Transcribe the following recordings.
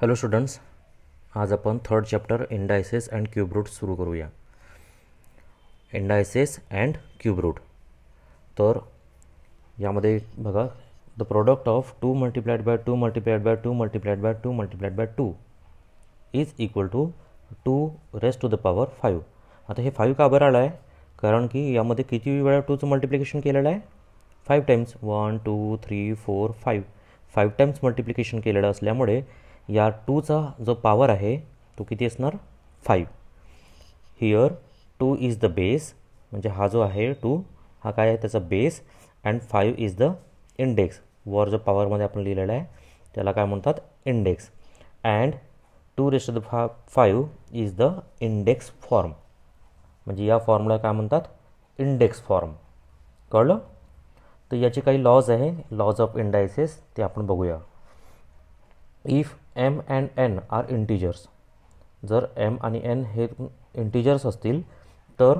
Hello students आज आपण third chapter indices and cube सुरू करूया इंडायसेस अँड क्यूब तर यामध्ये बघा the product of two multiplied by two multiplied by two multiplied by two multiplied by two is equal to two raised to the power five आता हे five का बरं आलं आहे कारण की यामध्ये किती वेळा टूचं मल्टिप्लिकेशन केलेलं आहे five times one two three four five five times multiplication केलेलं असल्यामुळे या टूचा जो पावर आहे तो किती असणार five here two is the base म्हणजे हा जो आहे टू हा काय आहे त्याचा base and five is the index वर जो पॉवरमध्ये आपण लिहिलेला आहे त्याला काय म्हणतात index and two raised the फा five is the index form म्हणजे या फॉर्मला काय म्हणतात इंडेक्स फॉर्म कळलं तर याचे काही लॉज आहे लॉज ऑफ इंडायसेस ते आपण बघूया if M and N are integers जर एम आणि एन हे इंटिजर्स असतील तर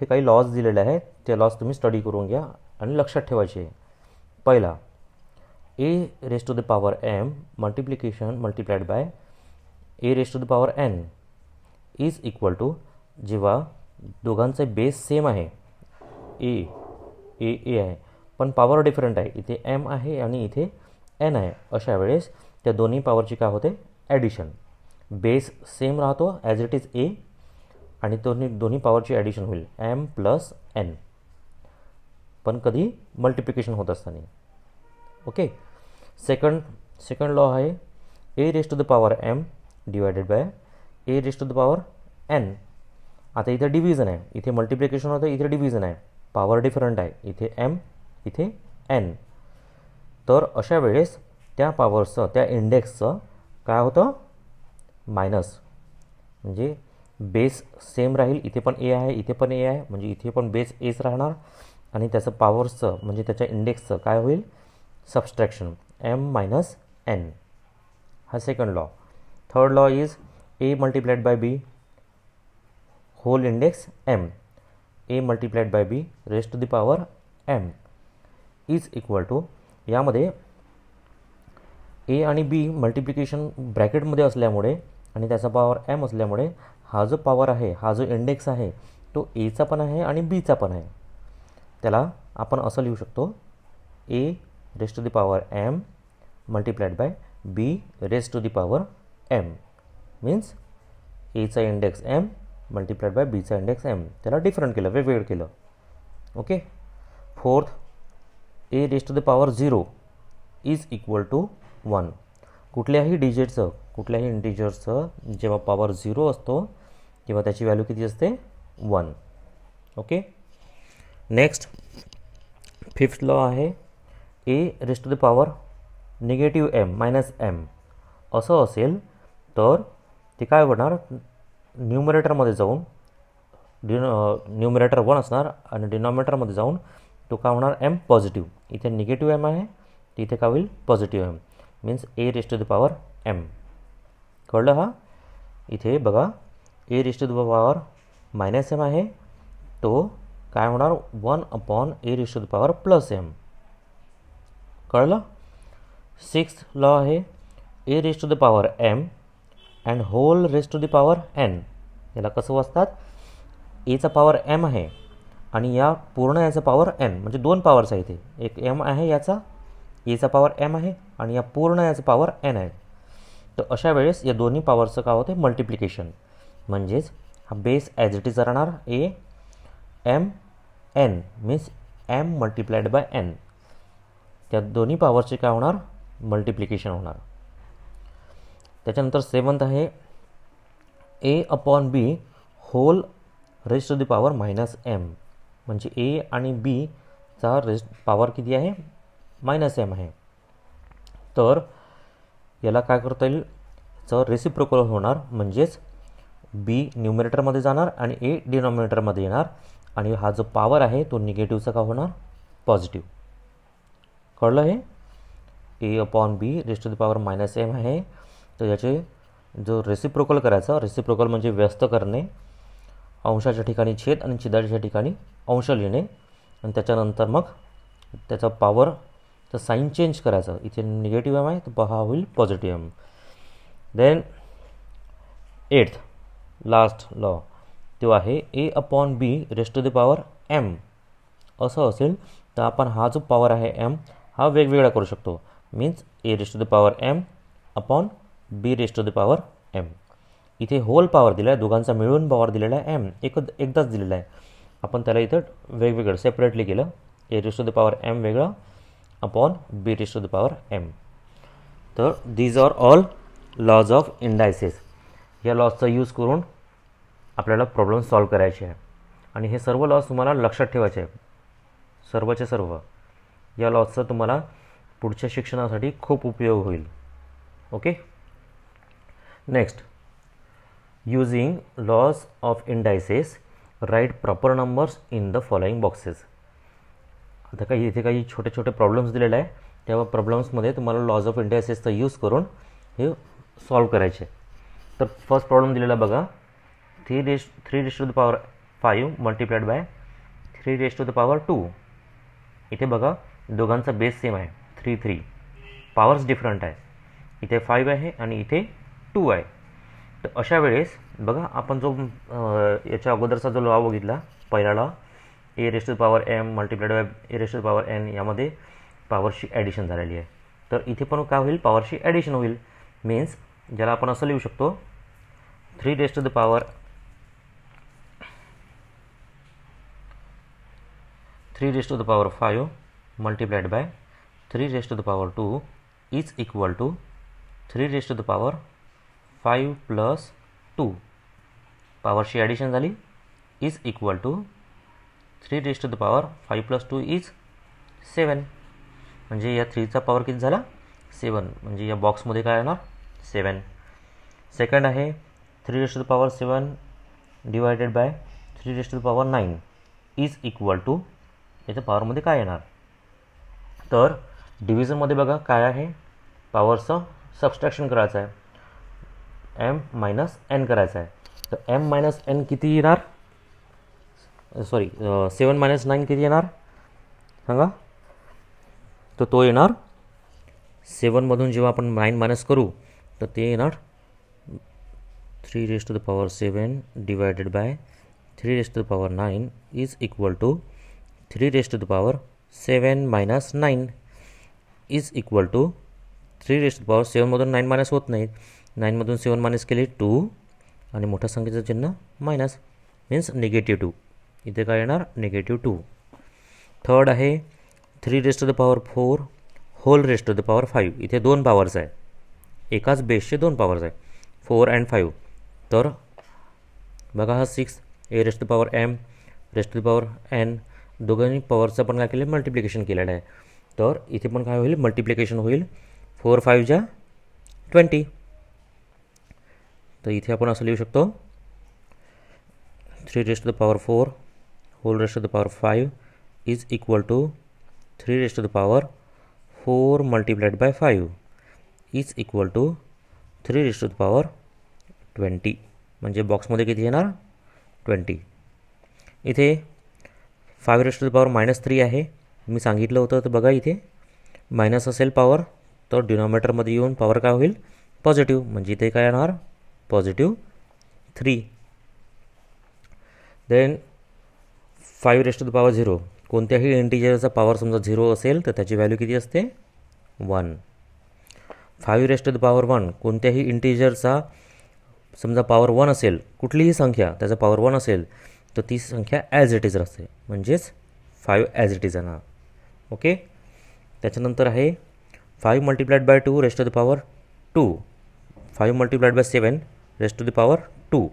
हे काही लॉज दिलेले आहेत ते लॉज तुम्ही स्टडी करून घ्या आणि लक्षात ठेवायचे पहिला A raised to the power M multiplication multiplied by A raised to the power N is equal to जेव्हा दोघांचे बेस सेम आहे ए ए ए आहे पण पॉवर डिफरंट आहे इथे एम आहे आणि इथे एन आहे अशा वेळेस त्या दोन्ही पॉवरची काय होते ॲडिशन बेस सेम राहतो ॲज इट इज ए आणि दोन्ही दोन्ही पॉवरची ॲडिशन होईल एम प्लस एन पण कधी मल्टिप्लिकेशन होत असताना ओके सेकंड सेकंड लॉ आहे A raised to the power M divided by A raised to the power N आता इथे डिव्हिजन आहे इथे मल्टिप्लिकेशन होतं इथे डिव्हिजन आहे पॉवर डिफरंट आहे इथे एम इथे एन तर अशा वेळेस त्या पॉवरचं त्या इंडेक्सचं काय होतं मायनस म्हणजे बेस सेम राहील इथे पण ए आहे इथे पण ए आहे म्हणजे इथे पण बेस एच राहणार आणि त्याचं पॉवर्सचं म्हणजे त्याच्या इंडेक्सचं काय होईल सबस्ट्रॅक्शन एम मायनस एन हा second law third law is A multiplied by B whole index M A multiplied by B raised to the power M is equal to यामध्ये ए आणि बी मल्टिप्लिकेशन ब्रॅकेटमध्ये असल्यामुळे आणि त्याचा पॉवर एम असल्यामुळे हा जो power आहे हा जो इंडेक्स आहे तो एचा पण आहे आणि बीचा पण आहे त्याला आपण असं लिहू शकतो A raised to the power M multiplied by B raised to the power M means एचा इंडेक्स एम मल्टिप्लाइड बाय बीचा इंडेक्स एम त्याला डिफरंट केलं वेगवेगळं केलं okay fourth A raised to the power zero is equal to one कुठल्याही डिजिटचं कुठल्याही इंटिजरचं जेव्हा पॉवर झिरो असतो तेव्हा त्याची व्हॅल्यू किती असते one okay next fifth law आहे A raised to the power negative M minus M असं असेल तर ते काय होणार न्युमरेटरमध्ये जाऊन डि न्युमरेटर वन असणार आणि डिनॉमिनेटरमध्ये जाऊन तो काय होणार एम पॉझिटिव्ह इथे निगेटिव्ह एम आहे इथे काय होईल positive M means A raised to the power M कळलं हा इथे बघा A raised to the power minus M आहे तो काय होणार one upon A raised to the power plus M कळलं सिक्स लॉ आहे A raised to the power M and whole raised to the power N याला कसं वाचतात एचा पॉवर एम आहे आणि या पूर्ण याचा पॉवर एन म्हणजे दोन पॉवर्स आहे इथे एक एम आहे याचा एचा पॉवर एम आहे आणि या पूर्ण याचं पॉवर एन आहे तर अशा वेळेस या दोन्ही पॉवरचं काय होते मल्टिप्लिकेशन म्हणजेच हा बेस ॲज इट इज राहणार A M N means M multiplied by N त्या दोन्ही पॉवरचे काय होणार मल्टिप्लिकेशन होणार त्याच्यानंतर सेवन्थ आहे A upon B whole raised to the power minus M म्हणजे ए आणि बीचा रेस्ट पॉवर किती आहे मायनस एम आहे तर याला काय करता येईल चं रेसिप्रोकल होणार म्हणजेच बी न्युमिनेटरमध्ये जाणार आणि ए डिनॉमिनेटरमध्ये येणार आणि हा जो पॉवर आहे तो निगेटिव्हचा का होणार पॉझिटिव्ह कळलं हे A upon B raised to the power minus M आहे तर याचे जो रेसिप्रोकल करायचा रेसिप्रोकल म्हणजे व्यस्त करणे अंशाच्या ठिकाणी छेद आणि छिदाच्या ठिकाणी अंश लिहिणे आणि त्याच्यानंतर मग त्याचा पॉवर तर साईन चेंज करायचं इथे निगेटिव्ह एम आहे तर पहा होईल positive M then eighth last law तो आहे A upon B raised to the power M असं असेल तर आपण हा जो पॉवर आहे एम हा वेगवेगळा करू शकतो means A raised to the power M upon B raised to the power M इथे होल पॉवर दिला आहे दोघांचा मिळून पॉवर दिलेला आहे एम एक एकदाच दिलेला आहे आपण त्याला इथं वेगवेगळं सेपरेटली केलं A raised to the power M वेगळं upon b raised to the power m. तर these are all laws of indices या लॉजचा यूज करून आपल्याला प्रॉब्लेम सॉल्व करायचे आहे आणि हे सर्व लॉज तुम्हाला लक्षात ठेवायचे आहे सर्वच्या सर्व या लॉजचा तुम्हाला पुढच्या शिक्षणासाठी खूप उपयोग होईल okay next using laws of indices write proper numbers in the following boxes आता काही इथे काही छोटे छोटे प्रॉब्लेम्स दिलेले आहे त्या प्रॉब्लेम्समध्ये तुम्हाला लॉज ऑफ इंडियासेसचा यूज करून हे सॉल्व करायचे तर फर्स्ट प्रॉब्लेम दिलेला बघा three raised three raised to the power five multiplied by three raised to the power two इथे बघा दोघांचा बेस सेम आहे थ्री थ्री पॉवर्स डिफरंट आहे इथे फाईव्ह आहे आणि इथे टू आहे तर अशा वेळेस बघा आपण जो याच्या अगोदरचा जो लॉ बघितला पहिला law a raised power M multiplied by A raised power n यामध्ये पॉवरशी ॲडिशन झालेली आहे तर इथे पण काय होईल पॉवरशी ॲडिशन होईल मीन्स ज्याला आपण असं लिहू शकतो three raised to the power three raised to the power five multiplied by three raised to the power two is equal to three raised to the power five plus two पॉवरशी addition झाली is equal to three raised to the power five plus two is seven म्हणजे या थ्रीचा power किती झाला सेवन म्हणजे या बॉक्समध्ये काय येणार सेवन सेकंड आहे three raised to the power seven divided by three raised to the power nine is equal to याच्या पॉवरमध्ये काय येणार तर डिव्हिजनमध्ये बघा काय आहे पॉवरचं सबस्ट्रॅक्शन करायचं आहे एम मायनस एन करायचं आहे तर एम मायनस एन किती येणार सॉरी सेवन मायनस नाईन किती येणार सांगा तर तो येणार सेवनमधून जेव्हा आपण नाईन मायनस करू तर ते येणार three raised to the power seven divided by three raised to the power nine is equal to three raised to the power seven minus nine is equal to three raised power सेवनमधून nine minus होत नाहीत नाईनमधून सेवन minus केले to आणि मोठ्या संख्येचं चिन्ह minus means negative to इथे काय येणार निगेटिव्ह टू थर्ड आहे three raised to the power four whole raised to the power five इथे दोन पॉवर्स आहे एकाच बेसचे दोन पॉवर्स आहे फोर अँड फाईव्ह तर बघा हा six a raised to power m raised to the power n दोघांनी पॉवरचं पण काय केलं मल्टिप्लिकेशन केलेलं आहे तर इथे पण काय होईल मल्टिप्लिकेशन होईल फोर फाईव्हच्या ट्वेंटी तर इथे आपण असं लिहू शकतो three raised to the power four four raised to the power 5 is equal to 3 raised to the power 4 multiplied by 5 is equal to 3 raised to the power 20 म्हणजे बॉक्समध्ये किती येणार ट्वेंटी इथे 5 raised to the power minus three आहे मी सांगितलं होतं तर बघा इथे मायनस असेल पॉवर तर डिनॉमिनेटरमध्ये येऊन पॉवर काय होईल पॉझिटिव्ह म्हणजे इथे काय येणार positive three then five raised to the power zero कोणत्याही इंटिजरचा पॉवर समजा झिरो असेल तर त्याची व्हॅल्यू किती असते one five raised to the power one कोणत्याही इंटिजरचा समजा पॉवर वन असेल कुठलीही संख्या त्याचा पॉवर वन असेल तर ती संख्या ॲज इट इज असते म्हणजेच फाईव्ह ॲज इट इज येणार ओके त्याच्यानंतर आहे five multiplied by two raised to the power two five multiplied by seven raised to the power two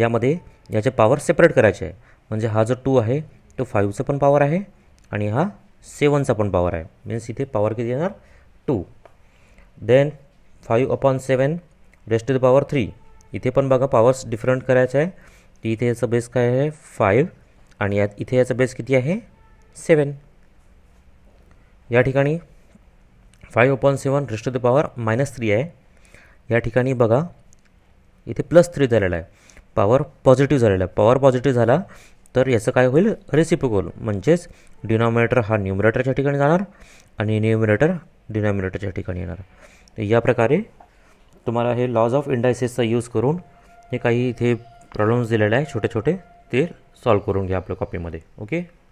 यामध्ये याचे पॉवर सेपरेट करायचे आहे म्हणजे हा जो टू आहे तो फाईव्हचा पण पॉवर आहे आणि हा सेवनचा पण पॉवर आहे मीन्स इथे पॉवर किती येणार two then five upon seven raised to the power three इथे पण बघा पॉवर्स डिफरंट करायचं आहे की इथे याचा बेस काय आहे फाईव्ह आणि यात इथे याचा बेस किती आहे सेवन या ठिकाणी five upon seven raised to the power minus three आहे या ठिकाणी बघा इथे प्लस थ्री झालेला आहे पॉवर पॉझिटिव्ह झालेला आहे पॉवर पॉझिटिव्ह झाला तर याचं काय होईल रेसिप्रोकल म्हणजेच डिनॉमिनेटर हा न्युमरेटरच्या ठिकाणी जाणार आणि न्युमिनेटर डिनॉमिनेटरच्या ठिकाणी येणार तर या प्रकारे तुम्हाला हे लॉज ऑफ इंडायसिसचा यूज करून हे काही इथे प्रॉब्लेम्स दिलेले आहे छोटे छोटे ते सॉल्व करून घ्या आपल्या कॉपीमध्ये ओके